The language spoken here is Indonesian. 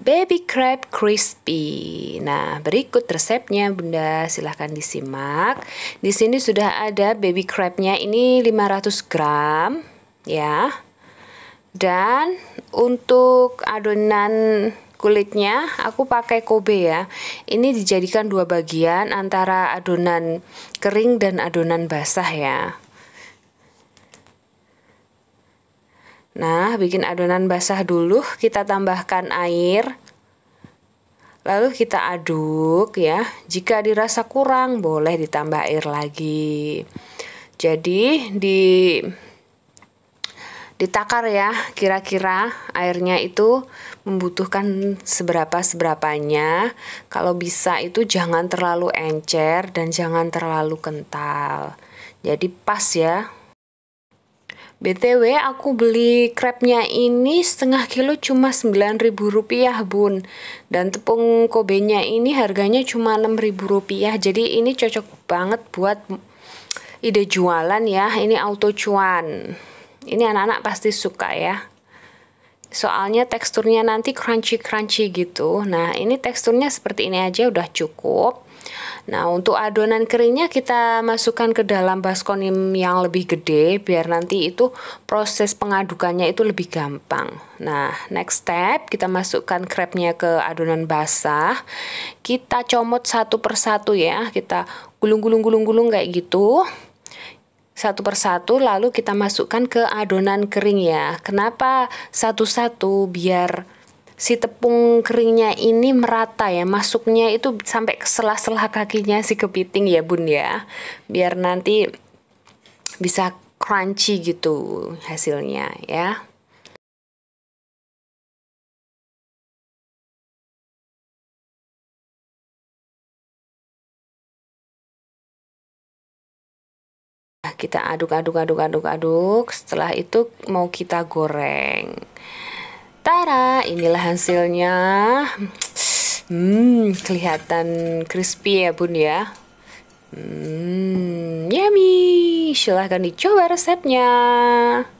baby crab crispy. Nah, berikut resepnya Bunda, silahkan disimak. Di sini sudah ada baby crabnya ini 500 gram ya. Dan untuk adonan kulitnya aku pakai Kobe ya. Ini dijadikan dua bagian antara adonan kering dan adonan basah ya. Nah, bikin adonan basah dulu, kita tambahkan air. Lalu kita aduk ya. Jika dirasa kurang, boleh ditambah air lagi. Jadi di ditakar ya kira-kira airnya itu membutuhkan seberapa seberapanya kalau bisa itu jangan terlalu encer dan jangan terlalu kental jadi pas ya BTW aku beli crepnya ini setengah kilo cuma sembilan ribu rupiah bun Dan tepung kobenya ini harganya cuma rp ribu rupiah Jadi ini cocok banget buat ide jualan ya Ini auto cuan Ini anak-anak pasti suka ya Soalnya teksturnya nanti crunchy-crunchy gitu Nah ini teksturnya seperti ini aja udah cukup Nah, untuk adonan keringnya kita masukkan ke dalam baskom yang lebih gede biar nanti itu proses pengadukannya itu lebih gampang. Nah, next step kita masukkan crepnya ke adonan basah. Kita comot satu persatu ya, kita gulung-gulung-gulung-gulung kayak gitu satu persatu lalu kita masukkan ke adonan kering ya. Kenapa satu-satu biar si tepung keringnya ini merata ya masuknya itu sampai ke selah sela kakinya si kepiting ya bun ya biar nanti bisa crunchy gitu hasilnya ya kita aduk aduk aduk aduk aduk setelah itu mau kita goreng Tara, inilah hasilnya. Hmm, kelihatan crispy ya bun ya. Hmm, yummy. Silahkan dicoba resepnya.